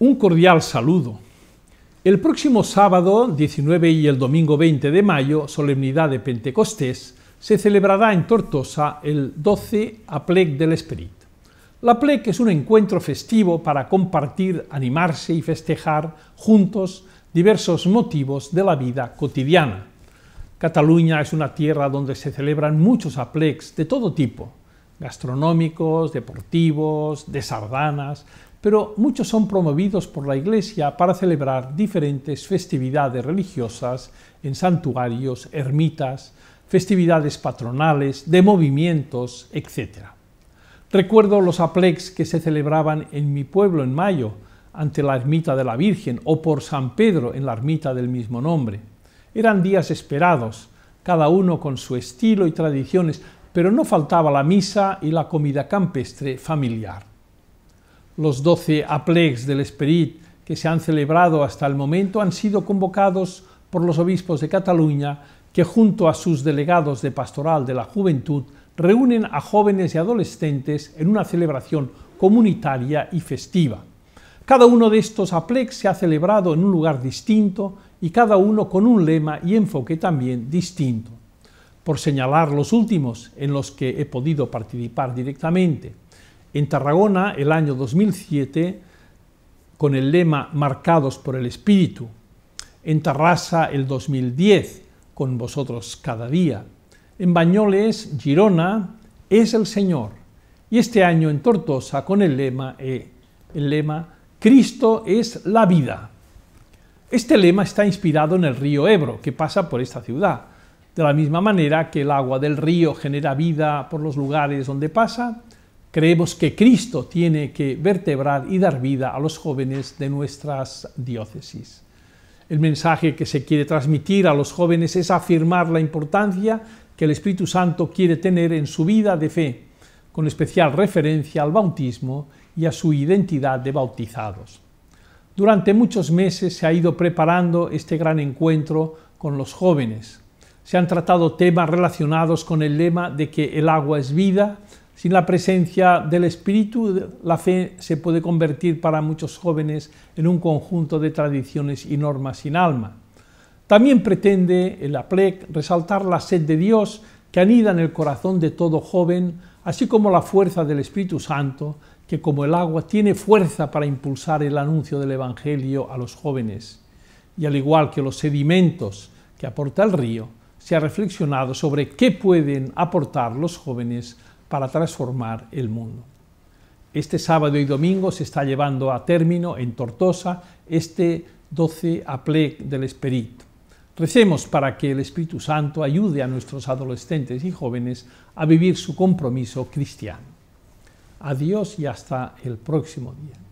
Un cordial saludo. El próximo sábado 19 y el domingo 20 de mayo, solemnidad de Pentecostés, se celebrará en Tortosa el 12 Aplec del espíritu La Plec es un encuentro festivo para compartir, animarse y festejar juntos diversos motivos de la vida cotidiana. Cataluña es una tierra donde se celebran muchos aplecs de todo tipo, gastronómicos, deportivos, de sardanas, pero muchos son promovidos por la Iglesia para celebrar diferentes festividades religiosas en santuarios, ermitas, festividades patronales, de movimientos, etc. Recuerdo los aplex que se celebraban en mi pueblo en mayo, ante la ermita de la Virgen o por San Pedro en la ermita del mismo nombre. Eran días esperados, cada uno con su estilo y tradiciones, pero no faltaba la misa y la comida campestre familiar los doce aplex del Esperit que se han celebrado hasta el momento han sido convocados por los obispos de Cataluña que junto a sus delegados de pastoral de la juventud reúnen a jóvenes y adolescentes en una celebración comunitaria y festiva. Cada uno de estos aplex se ha celebrado en un lugar distinto y cada uno con un lema y enfoque también distinto. Por señalar los últimos en los que he podido participar directamente, en Tarragona, el año 2007, con el lema Marcados por el Espíritu. En Tarrasa, el 2010, con vosotros cada día. En Bañoles, Girona, es el Señor. Y este año en Tortosa, con el lema, eh, el lema Cristo es la vida. Este lema está inspirado en el río Ebro, que pasa por esta ciudad. De la misma manera que el agua del río genera vida por los lugares donde pasa, Creemos que Cristo tiene que vertebrar y dar vida a los jóvenes de nuestras diócesis. El mensaje que se quiere transmitir a los jóvenes es afirmar la importancia que el Espíritu Santo quiere tener en su vida de fe, con especial referencia al bautismo y a su identidad de bautizados. Durante muchos meses se ha ido preparando este gran encuentro con los jóvenes. Se han tratado temas relacionados con el lema de que el agua es vida, sin la presencia del espíritu, la fe se puede convertir para muchos jóvenes en un conjunto de tradiciones y normas sin alma. También pretende el APLEC resaltar la sed de Dios que anida en el corazón de todo joven, así como la fuerza del Espíritu Santo, que como el agua tiene fuerza para impulsar el anuncio del Evangelio a los jóvenes. Y al igual que los sedimentos que aporta el río, se ha reflexionado sobre qué pueden aportar los jóvenes para transformar el mundo. Este sábado y domingo se está llevando a término en Tortosa este 12 Aplec del Espíritu. Recemos para que el Espíritu Santo ayude a nuestros adolescentes y jóvenes a vivir su compromiso cristiano. Adiós y hasta el próximo día.